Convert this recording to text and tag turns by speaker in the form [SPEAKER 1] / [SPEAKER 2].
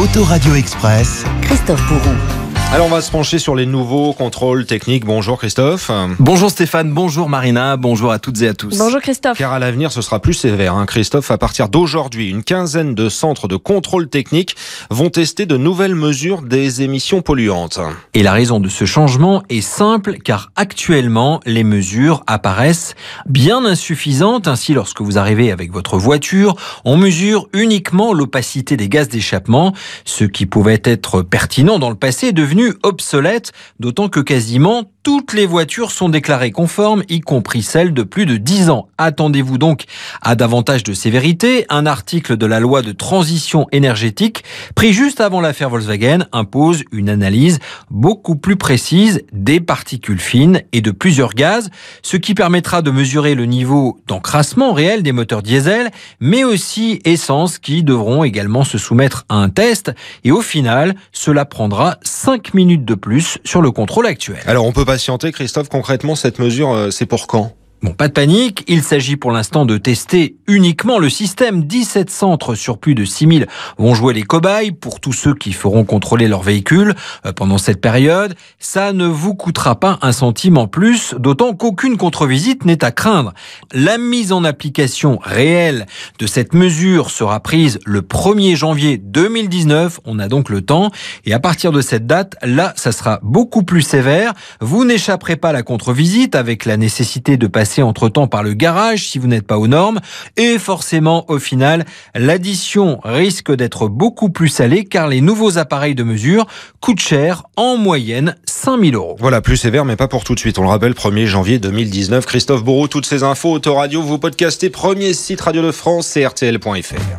[SPEAKER 1] Autoradio Express, Christophe Bourron. Alors on va se pencher sur les nouveaux contrôles techniques. Bonjour Christophe. Bonjour Stéphane, bonjour Marina, bonjour à toutes et à tous. Bonjour Christophe. Car à l'avenir ce sera plus sévère. Hein. Christophe, à partir d'aujourd'hui, une quinzaine de centres de contrôle technique vont tester de nouvelles mesures des émissions polluantes.
[SPEAKER 2] Et la raison de ce changement est simple car actuellement les mesures apparaissent bien insuffisantes. Ainsi lorsque vous arrivez avec votre voiture, on mesure uniquement l'opacité des gaz d'échappement. Ce qui pouvait être pertinent dans le passé est devenu obsolète, d'autant que quasiment toutes les voitures sont déclarées conformes, y compris celles de plus de 10 ans. Attendez-vous donc à davantage de sévérité. Un article de la loi de transition énergétique, pris juste avant l'affaire Volkswagen, impose une analyse beaucoup plus précise des particules fines et de plusieurs gaz, ce qui permettra de mesurer le niveau d'encrassement réel des moteurs diesel, mais aussi essence qui devront également se soumettre à un test. Et au final, cela prendra 5 minutes de plus sur le contrôle actuel.
[SPEAKER 1] Alors on peut patienter, Christophe, concrètement, cette mesure, euh, c'est pour quand
[SPEAKER 2] Bon, pas de panique, il s'agit pour l'instant de tester uniquement le système. 17 centres sur plus de 6000 vont jouer les cobayes pour tous ceux qui feront contrôler leur véhicule euh, pendant cette période. Ça ne vous coûtera pas un centime en plus, d'autant qu'aucune contre-visite n'est à craindre. La mise en application réelle de cette mesure sera prise le 1er janvier 2019. On a donc le temps. Et à partir de cette date, là, ça sera beaucoup plus sévère. Vous n'échapperez pas à la contre-visite avec la nécessité de passer passer entre-temps par le garage si vous n'êtes pas aux normes. Et forcément, au final, l'addition risque d'être beaucoup plus salée car les nouveaux appareils de mesure coûtent cher, en moyenne 5000
[SPEAKER 1] euros. Voilà, plus sévère, mais pas pour tout de suite. On le rappelle, 1er janvier 2019. Christophe Bourreau, toutes ces infos, Autoradio, vous podcastez, premier site Radio de France et RTL.fr.